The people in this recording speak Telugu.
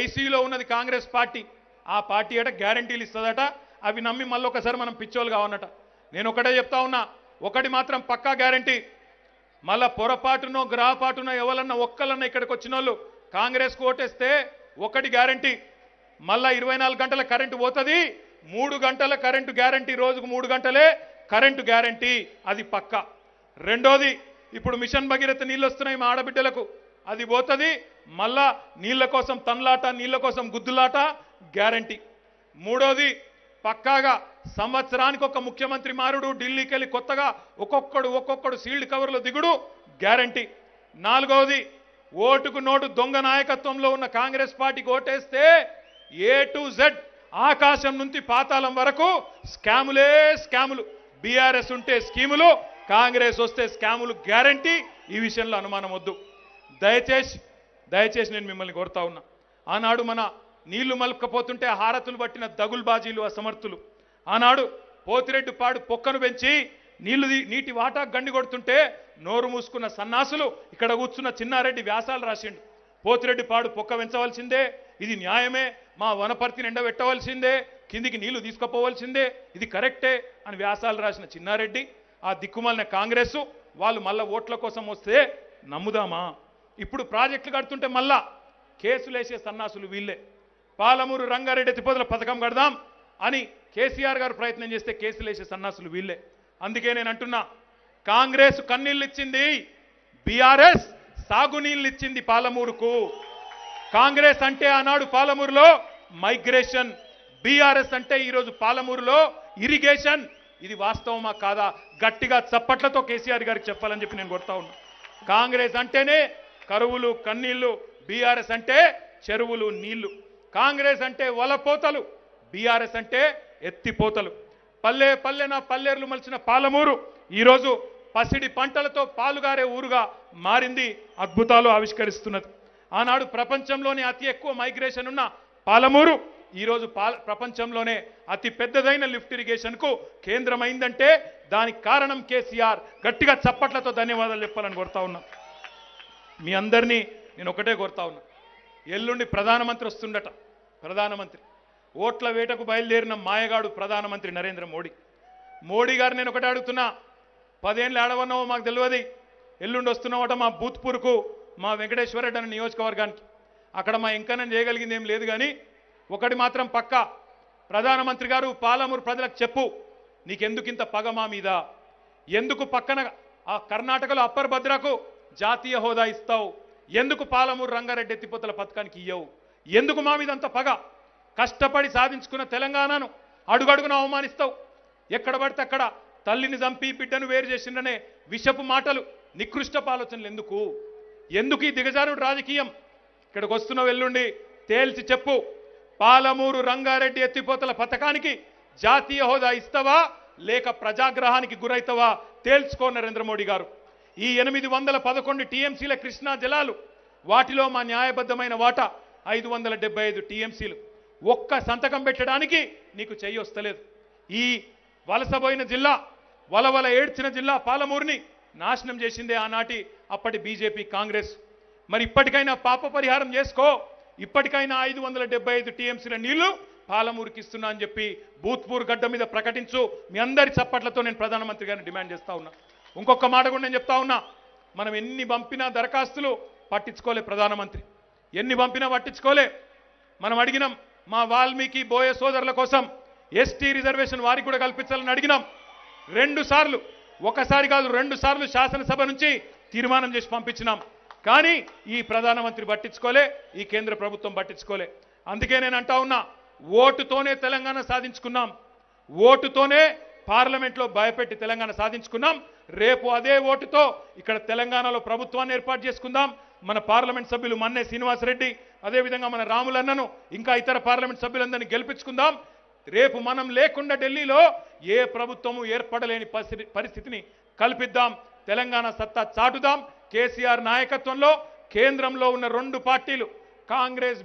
ఐసీలో ఉన్నది కాంగ్రెస్ పార్టీ ఆ పార్టీ అట గ్యారంటీలు ఇస్తుందట అవి నమ్మి మళ్ళీ ఒకసారి మనం పిచ్చోలు కావన్నట నేను ఒకటే చెప్తా ఉన్నా ఒకటి మాత్రం పక్కా గ్యారంటీ మళ్ళా పొరపాటునో గ్రహపాటునో ఎవరన్నా ఒక్కలన్నా ఇక్కడికి వచ్చిన వాళ్ళు కాంగ్రెస్కు ఓటేస్తే ఒకటి గ్యారంటీ మళ్ళా ఇరవై గంటల కరెంటు పోతుంది మూడు గంటల కరెంటు గ్యారంటీ రోజుకు మూడు గంటలే కరెంటు గ్యారంటీ అది పక్క రెండోది ఇప్పుడు మిషన్ భగీరథ నీళ్ళు వస్తున్నాయి మా ఆడబిడ్డలకు అది పోతుంది మళ్ళా నీళ్ళ కోసం తన్లాట నీళ్ళ కోసం గుద్దులాట గ్యారంటీ మూడోది పక్కాగా సంవత్సరానికి ఒక ముఖ్యమంత్రి మారుడు ఢిల్లీకి వెళ్ళి కొత్తగా ఒక్కొక్కడు ఒక్కొక్కడు సీల్డ్ కవర్లు దిగుడు గ్యారంటీ నాలుగవది ఓటుకు నోటు దొంగ నాయకత్వంలో ఉన్న కాంగ్రెస్ పార్టీకి ఓటేస్తే ఏ టు జెడ్ ఆకాశం నుంచి పాతాళం వరకు స్కాములే స్కాములు బీఆర్ఎస్ ఉంటే స్కీములు కాంగ్రెస్ వస్తే స్కాములు గ్యారంటీ ఈ విషయంలో అనుమానం వద్దు దయచేసి దయచేసి నేను మిమ్మల్ని కోరుతా ఉన్నా ఆనాడు మన నీళ్లు మలుక్కపోతుంటే హారతులు పట్టిన దగుల్బాజీలు అసమర్థులు ఆనాడు పోతిరెడ్డి పాడు పొక్కను పెంచి నీళ్లు నీటి వాటా గండి కొడుతుంటే నోరు మూసుకున్న సన్నాసులు ఇక్కడ కూర్చున్న చిన్నారెడ్డి వ్యాసాలు రాసిండు పోతిరెడ్డి పాడు పొక్క పెంచవలసిందే ఇది న్యాయమే మా వనపర్తిని ఎండబెట్టవలసిందే కిందికి నీళ్లు తీసుకుపోవలసిందే ఇది కరెక్టే అని వ్యాసాలు రాసిన చిన్నారెడ్డి ఆ దిక్కుమాలిన కాంగ్రెస్ వాళ్ళు మళ్ళా ఓట్ల కోసం వస్తే నమ్ముదామా ఇప్పుడు ప్రాజెక్టులు కడుతుంటే మళ్ళా కేసులు వేసే సన్నాసులు వీళ్ళే పాలమూరు రంగారెడ్డి తిపోతుల పథకం కడదాం అని కేసీఆర్ గారు ప్రయత్నం చేస్తే కేసులు వేసే సన్నాసులు వీళ్ళే అందుకే నేను అంటున్నా కాంగ్రెస్ కన్నీళ్ళు ఇచ్చింది బీఆర్ఎస్ సాగునీళ్ళు ఇచ్చింది పాలమూరుకు కాంగ్రెస్ అంటే ఆనాడు పాలమూరులో మైగ్రేషన్ బీఆర్ఎస్ అంటే ఈరోజు పాలమూరులో ఇరిగేషన్ ఇది వాస్తవమా కాదా గట్టిగా చప్పట్లతో కేసీఆర్ గారికి చెప్పాలని చెప్పి నేను కొడతా ఉన్నా కాంగ్రెస్ అంటేనే కరువులు కన్నీళ్లు బీఆర్ఎస్ అంటే చెరువులు నీళ్లు కాంగ్రెస్ అంటే వలపోతలు బీఆర్ఎస్ అంటే ఎత్తిపోతలు పల్లె పల్లెన పల్లెర్లు మలిచిన పాలమూరు ఈరోజు పసిడి పంటలతో పాలుగారే ఊరుగా మారింది అద్భుతాలు ఆవిష్కరిస్తున్నది ఆనాడు ప్రపంచంలోనే అతి ఎక్కువ మైగ్రేషన్ ఉన్న పాలమూరు ఈరోజు పాల ప్రపంచంలోనే అతి పెద్దదైన లిఫ్ట్ ఇరిగేషన్కు కేంద్రమైందంటే దానికి కారణం కేసీఆర్ గట్టిగా చప్పట్లతో ధన్యవాదాలు చెప్పాలని కోరుతా ఉన్నాం మీ అందరినీ నేను ఒకటే కోరుతా ఉన్నా ఎల్లుండి ప్రధానమంత్రి వస్తుండట ప్రధానమంత్రి ఓట్ల వేటకు బయలుదేరిన మాయగాడు ప్రధానమంత్రి నరేంద్ర మోడీ మోడీ గారు నేను ఒకటే అడుగుతున్నా పదేళ్ళు ఆడవన్నావో మాకు తెలియదు ఎల్లుండి వస్తున్నావట మా భూత్పూర్కు మా వెంకటేశ్వర రెడ్డి అనే నియోజకవర్గానికి అక్కడ మా ఇంకనం చేయగలిగింది ఏం లేదు కానీ ఒకటి మాత్రం పక్క ప్రధానమంత్రి గారు పాలమూరు ప్రజలకు చెప్పు నీకెందుకింత పగ మా మీద ఎందుకు పక్కన ఆ కర్ణాటకలో అప్పర్ భద్రకు జాతీయ హోదా ఇస్తావు ఎందుకు పాలమూరు రంగారెడ్డి ఎత్తిపోతల పథకానికి ఇయ్యవు ఎందుకు మా మీదంత పగ కష్టపడి సాధించుకున్న తెలంగాణను అడుగడుగున అవమానిస్తావు ఎక్కడ పడితే అక్కడ తల్లిని చంపి బిడ్డను వేరు చేసిండనే విషపు మాటలు నికృష్ట ఆలోచనలు ఎందుకు ఎందుకు ఈ దిగజారుడు రాజకీయం ఇక్కడికి వస్తున్న వెల్లుండి తేల్చి చెప్పు పాలమూరు రంగారెడ్డి ఎత్తిపోతల పథకానికి జాతీయ హోదా ఇస్తావా లేక ప్రజాగ్రహానికి గురైతావా తేల్చుకో నరేంద్ర మోడీ గారు ఈ ఎనిమిది వందల పదకొండు టీఎంసీల కృష్ణా జలాలు వాటిలో మా న్యాయబద్ధమైన వాటా ఐదు వందల డెబ్బై ఐదు టీఎంసీలు ఒక్క సంతకం పెట్టడానికి నీకు చెయ్యి వస్తలేదు ఈ వలసపోయిన జిల్లా వలవల ఏడ్చిన జిల్లా పాలమూరిని నాశనం చేసిందే ఆనాటి అప్పటి బీజేపీ కాంగ్రెస్ మరి ఇప్పటికైనా పాప పరిహారం చేసుకో ఇప్పటికైనా ఐదు వందల డెబ్బై ఐదు టీఎంసీల నీళ్లు పాలమూరుకి ఇస్తున్నా అని చెప్పి భూత్పూర్ గడ్డ మీద ప్రకటించు మీ అందరి చప్పట్లతో నేను ప్రధానమంత్రి గారిని డిమాండ్ చేస్తా ఉన్నా ఇంకొక మాట కూడా నేను చెప్తా ఉన్నా మనం ఎన్ని పంపినా దరఖాస్తులు పట్టించుకోలే ప్రధానమంత్రి ఎన్ని పంపినా పట్టించుకోలే మనం అడిగినాం మా వాల్మీకి బోయ సోదరుల కోసం ఎస్టీ రిజర్వేషన్ వారికి కూడా కల్పించాలని అడిగినాం రెండు సార్లు ఒకసారి కాదు రెండు సార్లు శాసనసభ నుంచి తీర్మానం చేసి పంపించినాం కానీ ఈ ప్రధానమంత్రి పట్టించుకోలే ఈ కేంద్ర ప్రభుత్వం పట్టించుకోలే అందుకే నేను అంటా ఉన్నా ఓటుతోనే తెలంగాణ సాధించుకున్నాం ఓటుతోనే పార్లమెంట్లో భయపెట్టి తెలంగాణ సాధించుకున్నాం రేపు అదే ఓటుతో ఇక్కడ తెలంగాణలో ప్రభుత్వాన్ని ఏర్పాటు చేసుకుందాం మన పార్లమెంట్ సభ్యులు మన్నే శ్రీనివాసరెడ్డి అదేవిధంగా మన రాములన్నను ఇంకా ఇతర పార్లమెంట్ సభ్యులందరినీ గెలిపించుకుందాం రేపు మనం లేకుండా ఢిల్లీలో ఏ ప్రభుత్వము ఏర్పడలేని పరిస్థితిని కల్పిద్దాం తెలంగాణ సత్తా చాటుదాం కేసీఆర్ నాయకత్వంలో కేంద్రంలో ఉన్న రెండు పార్టీలు కాంగ్రెస్